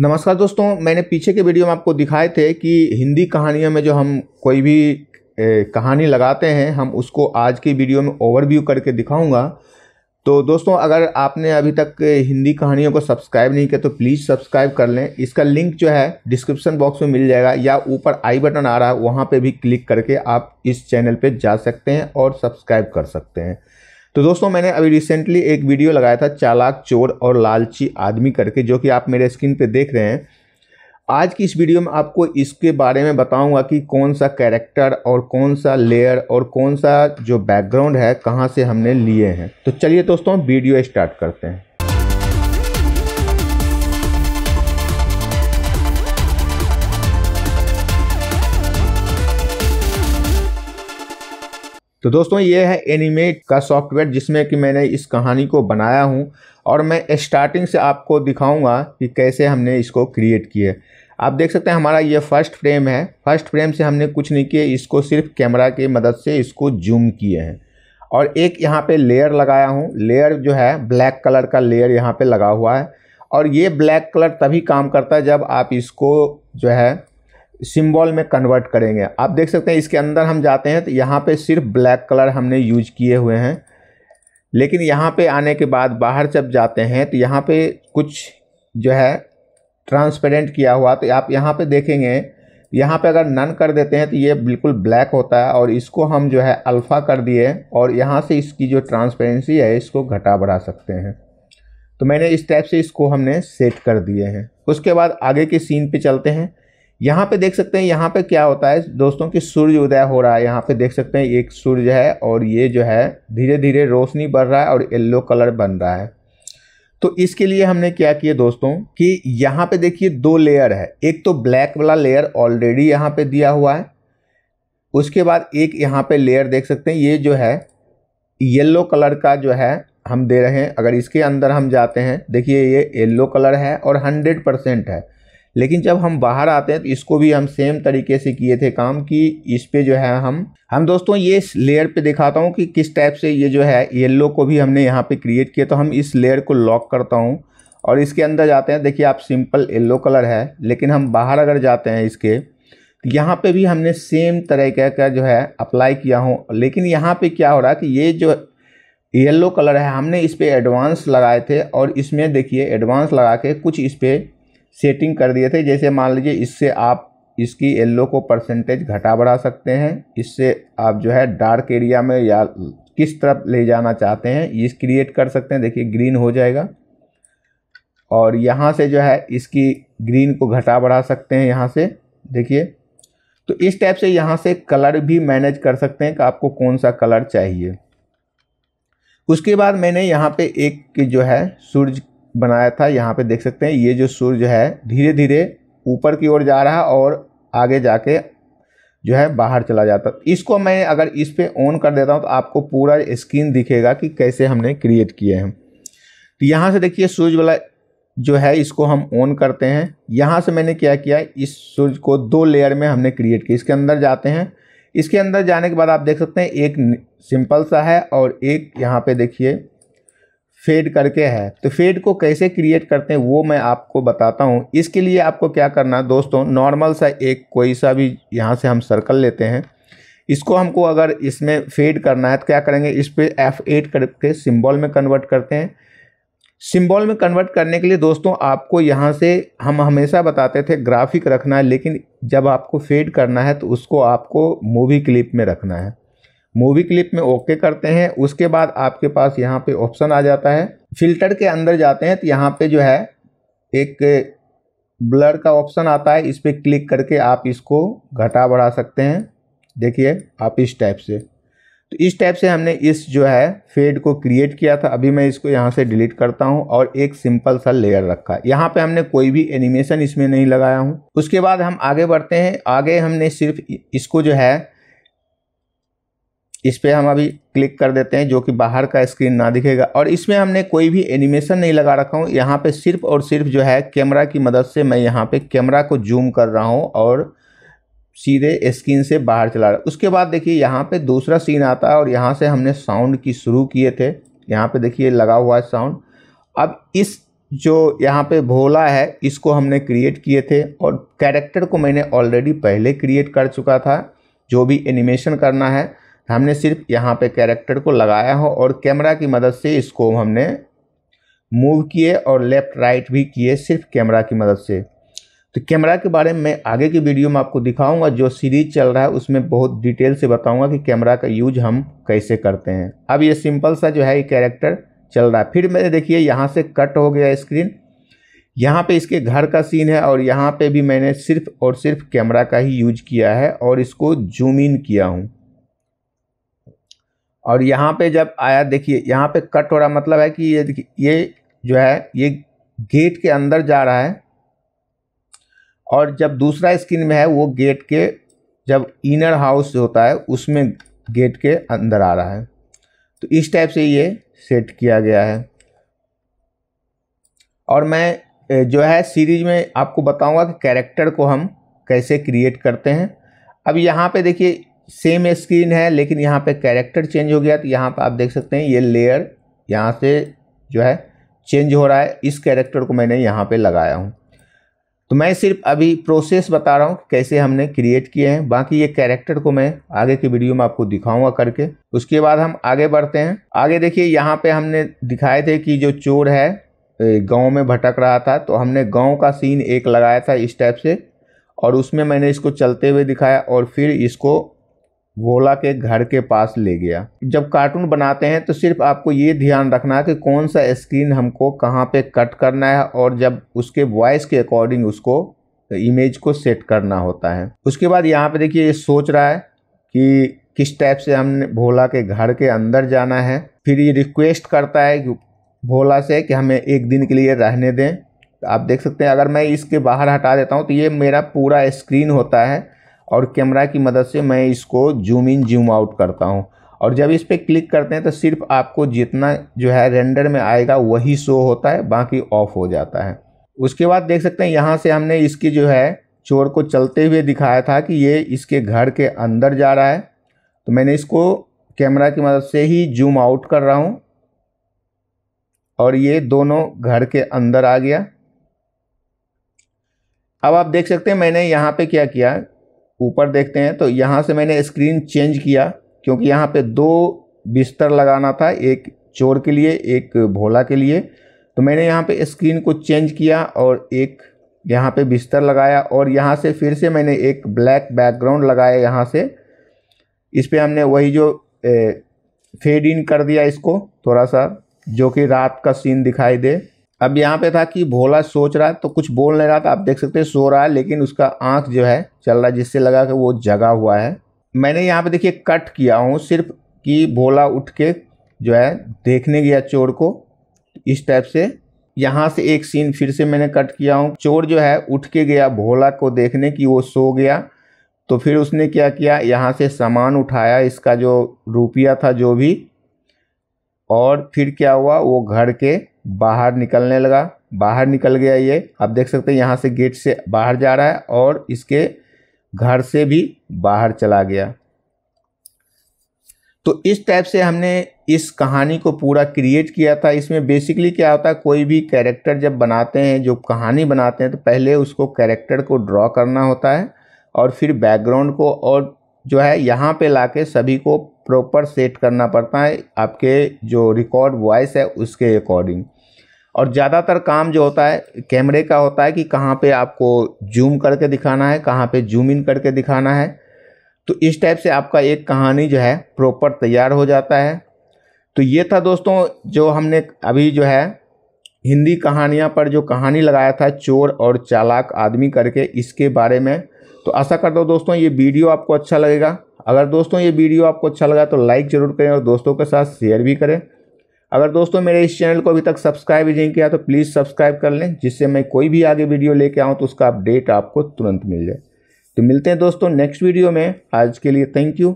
नमस्कार दोस्तों मैंने पीछे के वीडियो में आपको दिखाए थे कि हिंदी कहानियों में जो हम कोई भी ए, कहानी लगाते हैं हम उसको आज की वीडियो में ओवरव्यू करके दिखाऊंगा तो दोस्तों अगर आपने अभी तक हिंदी कहानियों को सब्सक्राइब नहीं किया तो प्लीज़ सब्सक्राइब कर लें इसका लिंक जो है डिस्क्रिप्शन बॉक्स में मिल जाएगा या ऊपर आई बटन आ रहा है वहाँ पर भी क्लिक करके आप इस चैनल पर जा सकते हैं और सब्सक्राइब कर सकते हैं तो दोस्तों मैंने अभी रिसेंटली एक वीडियो लगाया था चालाक चोर और लालची आदमी करके जो कि आप मेरे स्क्रीन पे देख रहे हैं आज की इस वीडियो में आपको इसके बारे में बताऊंगा कि कौन सा कैरेक्टर और कौन सा लेयर और कौन सा जो बैकग्राउंड है कहाँ से हमने लिए हैं तो चलिए दोस्तों वीडियो स्टार्ट करते हैं तो दोस्तों ये है एनिमेट का सॉफ्टवेयर जिसमें कि मैंने इस कहानी को बनाया हूँ और मैं स्टार्टिंग से आपको दिखाऊंगा कि कैसे हमने इसको क्रिएट किया आप देख सकते हैं हमारा ये फर्स्ट फ्रेम है फर्स्ट फ्रेम से हमने कुछ नहीं किया इसको सिर्फ कैमरा की मदद से इसको जूम किए हैं और एक यहाँ पे लेयर लगाया हूँ लेयर जो है ब्लैक कलर का लेयर यहाँ पे लगा हुआ है और ये ब्लैक कलर तभी काम करता है जब आप इसको जो है सिम्बॉल में कन्वर्ट करेंगे आप देख सकते हैं इसके अंदर हम जाते हैं तो यहाँ पे सिर्फ ब्लैक कलर हमने यूज किए हुए हैं लेकिन यहाँ पे आने के बाद बाहर जब जाते हैं तो यहाँ पे कुछ जो है ट्रांसपेरेंट किया हुआ तो आप यहाँ पे देखेंगे यहाँ पे अगर नन कर देते हैं तो ये बिल्कुल ब्लैक होता है और इसको हम जो है अल्फ़ा कर दिए और यहाँ से इसकी जो ट्रांसपेरेंसी है इसको घटा बढ़ा सकते हैं तो मैंने इस टाइप से इसको हमने सेट कर दिए हैं उसके बाद आगे के सीन पे चलते हैं यहाँ पे देख सकते हैं यहाँ पे क्या होता है दोस्तों कि सूर्य उदय हो रहा है यहाँ पे देख सकते हैं एक सूर्य है और ये जो है धीरे धीरे रोशनी बढ़ रहा है और येल्लो कलर बन रहा है तो इसके लिए हमने क्या किया दोस्तों कि यहाँ पे देखिए दो लेयर है एक तो ब्लैक वाला लेयर ऑलरेडी यहाँ पे दिया हुआ है उसके बाद एक यहाँ पे लेयर देख सकते हैं ये जो है येल्लो कलर का जो है हम दे रहे हैं अगर इसके अंदर हम जाते हैं देखिए ये येल्लो कलर है और हंड्रेड परसेंट है लेकिन जब हम बाहर आते हैं तो इसको भी हम सेम तरीके से किए थे काम कि इस पर जो है हम हम दोस्तों ये लेयर पे दिखाता हूँ कि किस टाइप से ये जो है येल्लो को भी हमने यहाँ पे क्रिएट किया तो हम इस लेयर को लॉक करता हूँ और इसके अंदर जाते हैं देखिए आप सिंपल येल्लो कलर है लेकिन हम बाहर अगर जाते हैं इसके तो यहाँ पर भी हमने सेम तरीके का जो है अप्लाई किया हूँ लेकिन यहाँ पर क्या हो रहा है कि ये जो येल्लो कलर है हमने इस पर एडवांस लगाए थे और इसमें देखिए एडवांस लगा के कुछ इस पर सेटिंग कर दिए थे जैसे मान लीजिए इससे आप इसकी येल्लो को परसेंटेज घटा बढ़ा सकते हैं इससे आप जो है डार्क एरिया में या किस तरफ ले जाना चाहते हैं ये क्रिएट कर सकते हैं देखिए ग्रीन हो जाएगा और यहाँ से जो है इसकी ग्रीन को घटा बढ़ा सकते हैं यहाँ से देखिए तो इस टाइप से यहाँ से कलर भी मैनेज कर सकते हैं कि आपको कौन सा कलर चाहिए उसके बाद मैंने यहाँ पे एक जो है सूर्य बनाया था यहाँ पे देख सकते हैं ये जो सूर्य है धीरे धीरे ऊपर की ओर जा रहा है और आगे जाके जो है बाहर चला जाता इसको मैं अगर इस पर ऑन कर देता हूँ तो आपको पूरा स्क्रीन दिखेगा कि कैसे हमने क्रिएट किए हैं तो यहाँ से देखिए सूर्य वाला जो है इसको हम ऑन करते हैं यहाँ से मैंने क्या किया इस सूर्य को दो लेयर में हमने क्रिएट किया इसके अंदर जाते हैं इसके अंदर जाने के बाद आप देख सकते हैं एक सिंपल सा है और एक यहाँ पे देखिए फेड करके है तो फेड को कैसे क्रिएट करते हैं वो मैं आपको बताता हूँ इसके लिए आपको क्या करना है दोस्तों नॉर्मल सा एक कोई सा भी यहाँ से हम सर्कल लेते हैं इसको हमको अगर इसमें फेड करना है तो क्या करेंगे इस पर एफ एट करके सिम्बॉल में कन्वर्ट करते हैं सिम्बॉल में कन्वर्ट करने के लिए दोस्तों आपको यहाँ से हम हमेशा बताते थे ग्राफिक रखना है लेकिन जब आपको फेड करना है तो उसको आपको मूवी क्लिप में रखना है मूवी क्लिप में ओके करते हैं उसके बाद आपके पास यहाँ पे ऑप्शन आ जाता है फिल्टर के अंदर जाते हैं तो यहाँ पे जो है एक ब्लर का ऑप्शन आता है इस पर क्लिक करके आप इसको घटा बढ़ा सकते हैं देखिए आप इस टाइप से तो इस टाइप से हमने इस जो है फेड को क्रिएट किया था अभी मैं इसको यहाँ से डिलीट करता हूँ और एक सिंपल सा लेयर रखा है यहाँ पर हमने कोई भी एनिमेशन इसमें नहीं लगाया हूँ उसके बाद हम आगे बढ़ते हैं आगे हमने सिर्फ इसको जो है इस पर हम अभी क्लिक कर देते हैं जो कि बाहर का स्क्रीन ना दिखेगा और इसमें हमने कोई भी एनिमेशन नहीं लगा रखा हूँ यहाँ पे सिर्फ और सिर्फ जो है कैमरा की मदद से मैं यहाँ पे कैमरा को जूम कर रहा हूँ और सीधे स्क्रीन से बाहर चला रहा उसके बाद देखिए यहाँ पे दूसरा सीन आता है और यहाँ से हमने साउंड की शुरू किए थे यहाँ पर देखिए लगा हुआ है साउंड अब इस जो यहाँ पर भोला है इसको हमने क्रिएट किए थे और कैरेक्टर को मैंने ऑलरेडी पहले क्रिएट कर चुका था जो भी एनिमेशन करना है हमने सिर्फ यहाँ पे कैरेक्टर को लगाया हो और कैमरा की मदद से इसको हमने मूव किए और लेफ़्ट राइट भी किए सिर्फ कैमरा की मदद से तो कैमरा के बारे में मैं आगे की वीडियो में आपको दिखाऊंगा जो सीरीज चल रहा है उसमें बहुत डिटेल से बताऊंगा कि कैमरा का यूज हम कैसे करते हैं अब ये सिंपल सा जो है ये कैरेक्टर चल रहा है फिर मैंने देखिए यहाँ से कट हो गया स्क्रीन यहाँ पे इसके घर का सीन है और यहाँ पे भी मैंने सिर्फ और सिर्फ कैमरा का ही यूज किया है और इसको जूम इन किया हूँ और यहाँ पे जब आया देखिए यहाँ पे कट हो रहा मतलब है कि ये देखिए ये जो है ये गेट के अंदर जा रहा है और जब दूसरा स्क्रीन में है वो गेट के जब इनर हाउस होता है उसमें गेट के अंदर आ रहा है तो इस टाइप से ये सेट किया गया है और मैं जो है सीरीज में आपको बताऊंगा कि कैरेक्टर को हम कैसे क्रिएट करते हैं अब यहाँ पे देखिए सेम स्क्रीन है लेकिन यहाँ पे कैरेक्टर चेंज हो गया तो यहाँ पर आप देख सकते हैं ये लेयर यहाँ से जो है चेंज हो रहा है इस कैरेक्टर को मैंने यहाँ पे लगाया हूँ तो मैं सिर्फ अभी प्रोसेस बता रहा हूँ कैसे हमने क्रिएट किए हैं बाकी ये कैरेक्टर को मैं आगे की वीडियो में आपको दिखाऊंगा करके उसके बाद हम आगे बढ़ते हैं आगे देखिए यहाँ पे हमने दिखाए थे कि जो चोर है गांव में भटक रहा था तो हमने गांव का सीन एक लगाया था इस टाइप से और उसमें मैंने इसको चलते हुए दिखाया और फिर इसको वोला के घर के पास ले गया जब कार्टून बनाते हैं तो सिर्फ आपको ये ध्यान रखना है कि कौन सा स्क्रीन हमको कहाँ पे कट करना है और जब उसके वॉइस के अकॉर्डिंग उसको इमेज को सेट करना होता है उसके बाद यहाँ पे देखिए ये सोच रहा है कि किस टाइप से हमने भोला के घर के अंदर जाना है फिर ये रिक्वेस्ट करता है भोला से कि हमें एक दिन के लिए रहने दें तो आप देख सकते हैं अगर मैं इसके बाहर हटा देता हूँ तो ये मेरा पूरा स्क्रीन होता है और कैमरा की मदद से मैं इसको जूम इन जूम आउट करता हूँ और जब इस पर क्लिक करते हैं तो सिर्फ आपको जितना जो है रेंडर में आएगा वही शो होता है बाकी ऑफ हो जाता है उसके बाद देख सकते हैं यहाँ से हमने इसकी जो है चोर को चलते हुए दिखाया था कि ये इसके घर के अंदर जा रहा है तो मैंने इसको कैमरा की मदद से ही जूम आउट कर रहा हूँ और ये दोनों घर के अंदर आ गया अब आप देख सकते हैं मैंने यहाँ पे क्या किया ऊपर देखते हैं तो यहाँ से मैंने स्क्रीन चेंज किया क्योंकि यहाँ पे दो बिस्तर लगाना था एक चोर के लिए एक भोला के लिए तो मैंने यहाँ पे स्क्रीन को चेंज किया और एक यहाँ पे बिस्तर लगाया और यहाँ से फिर से मैंने एक ब्लैक बैकग्राउंड लगाया यहाँ से इस पर हमने वही जो ए, फेड इन कर दिया इसको थोड़ा सा जो कि रात का सीन दिखाई दे अब यहाँ पे था कि भोला सोच रहा है तो कुछ बोल नहीं रहा था आप देख सकते हैं सो रहा है लेकिन उसका आँख जो है चल रहा है जिससे लगा कि वो जगा हुआ है मैंने यहाँ पे देखिए कट किया हूँ सिर्फ कि भोला उठ के जो है देखने गया चोर को इस टाइप से यहाँ से एक सीन फिर से मैंने कट किया हूँ चोर जो है उठ के गया भोला को देखने की वो सो गया तो फिर उसने क्या किया यहाँ से सामान उठाया इसका जो रुपया था जो भी और फिर क्या हुआ वो घर के बाहर निकलने लगा बाहर निकल गया ये आप देख सकते हैं यहाँ से गेट से बाहर जा रहा है और इसके घर से भी बाहर चला गया तो इस टाइप से हमने इस कहानी को पूरा क्रिएट किया था इसमें बेसिकली क्या होता है कोई भी कैरेक्टर जब बनाते हैं जो कहानी बनाते हैं तो पहले उसको कैरेक्टर को ड्रॉ करना होता है और फिर बैकग्राउंड को और जो है यहाँ पे लाके सभी को प्रॉपर सेट करना पड़ता है आपके जो रिकॉर्ड वॉइस है उसके अकॉर्डिंग और ज़्यादातर काम जो होता है कैमरे का होता है कि कहाँ पे आपको जूम करके दिखाना है कहाँ पे जूम इन करके दिखाना है तो इस टाइप से आपका एक कहानी जो है प्रॉपर तैयार हो जाता है तो ये था दोस्तों जो हमने अभी जो है हिंदी कहानियाँ पर जो कहानी लगाया था चोर और चालाक आदमी करके इसके बारे में तो आशा करता हूँ दोस्तों ये वीडियो आपको अच्छा लगेगा अगर दोस्तों ये वीडियो आपको अच्छा लगा तो लाइक ज़रूर करें और दोस्तों के साथ शेयर भी करें अगर दोस्तों मेरे इस चैनल को अभी तक सब्सक्राइब नहीं किया तो प्लीज़ सब्सक्राइब कर लें जिससे मैं कोई भी आगे वीडियो लेके आऊँ तो उसका अपडेट आपको तुरंत मिल जाए तो मिलते हैं दोस्तों नेक्स्ट वीडियो में आज के लिए थैंक यू